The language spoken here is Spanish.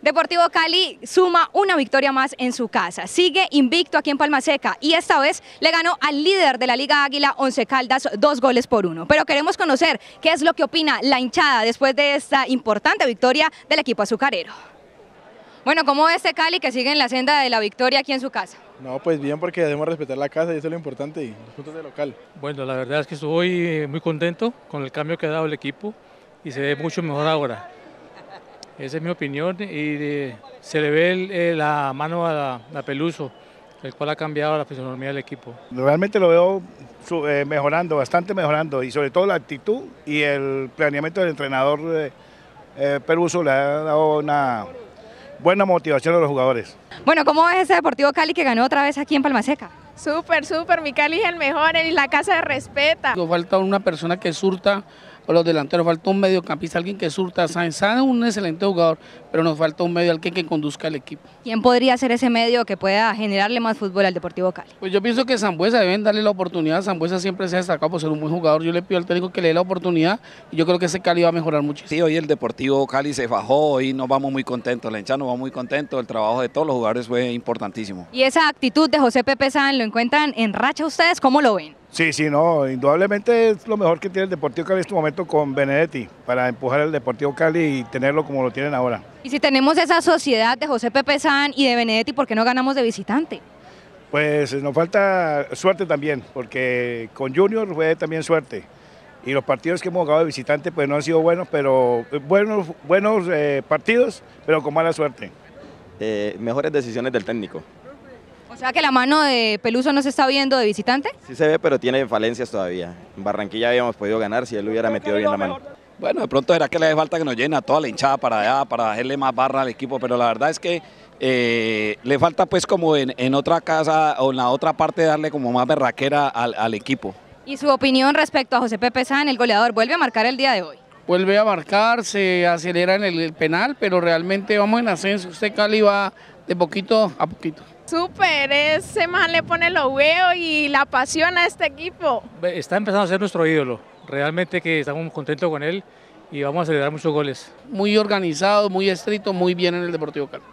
Deportivo Cali suma una victoria más en su casa. Sigue invicto aquí en Palmaseca y esta vez le ganó al líder de la Liga Águila, Once Caldas, dos goles por uno. Pero queremos conocer qué es lo que opina la hinchada después de esta importante victoria del equipo azucarero. Bueno, ¿cómo ve este Cali que sigue en la senda de la victoria aquí en su casa? No, pues bien, porque debemos respetar la casa y eso es lo importante, y los de local. Bueno, la verdad es que estoy muy contento con el cambio que ha dado el equipo y se ve mucho mejor ahora. Esa es mi opinión y se le ve la mano a, la, Peluso, el cual ha cambiado la fisonomía del equipo. Realmente lo veo eh, mejorando, bastante mejorando y sobre todo la actitud y el planeamiento del entrenador eh, eh, Peluso le ha dado una buena motivación a los jugadores. Bueno, ¿cómo es ese Deportivo Cali que ganó otra vez aquí en Palmaseca? Súper, súper, mi Cali es el mejor, y la casa de respeta. Nos falta una persona que surta o los delanteros. Falta un mediocampista, alguien que surta. Sáenz es un excelente jugador, pero nos falta un medio, alguien que conduzca el equipo. ¿Quién podría ser ese medio que pueda generarle más fútbol al Deportivo Cali? Pues yo pienso que Zambuesa deben darle la oportunidad. Zambuesa siempre se ha destacado por ser un buen jugador. Yo le pido al técnico que le dé la oportunidad y yo creo que ese Cali va a mejorar muchísimo. Sí, hoy el Deportivo Cali se bajó, y nos vamos muy contentos. La hinchada nos va muy contento. El trabajo de todos los jugadores fue importantísimo. Y esa actitud de José Pepe San lo encuentran en racha ustedes, ¿cómo lo ven? Sí, sí, no, indudablemente es lo mejor que tiene el Deportivo Cali en este momento con Benedetti para empujar al Deportivo Cali y tenerlo como lo tienen ahora. Y si tenemos esa sociedad de José Pepe San y de Benedetti, ¿por qué no ganamos de visitante? Pues eh, nos falta suerte también, porque con Junior fue también suerte. Y los partidos que hemos jugado de visitante pues no han sido buenos, pero eh, buenos, buenos eh, partidos, pero con mala suerte. mejores decisiones del técnico. O sea que la mano de Peluso no se está viendo de visitante. Sí se ve, pero tiene falencias todavía. En Barranquilla habíamos podido ganar si él hubiera metido bien la mano. Bueno, de pronto será que le hace falta que nos llene a toda la hinchada para allá, para darle más barra al equipo, pero la verdad es que eh, le falta pues como en, otra casa o en la otra parte darle como más berraquera al, al equipo. ¿Y su opinión respecto a José Pepe San, el goleador, vuelve a marcar el día de hoy? Vuelve a marcar, se acelera en el penal, pero realmente vamos en ascenso. Usted Cali va de poquito a poquito. Súper, ese man le pone los huevos y la pasión a este equipo. Está empezando a ser nuestro ídolo, realmente que estamos contentos con él y vamos a celebrar muchos goles. Muy organizado, muy estricto, muy bien en el Deportivo Cali.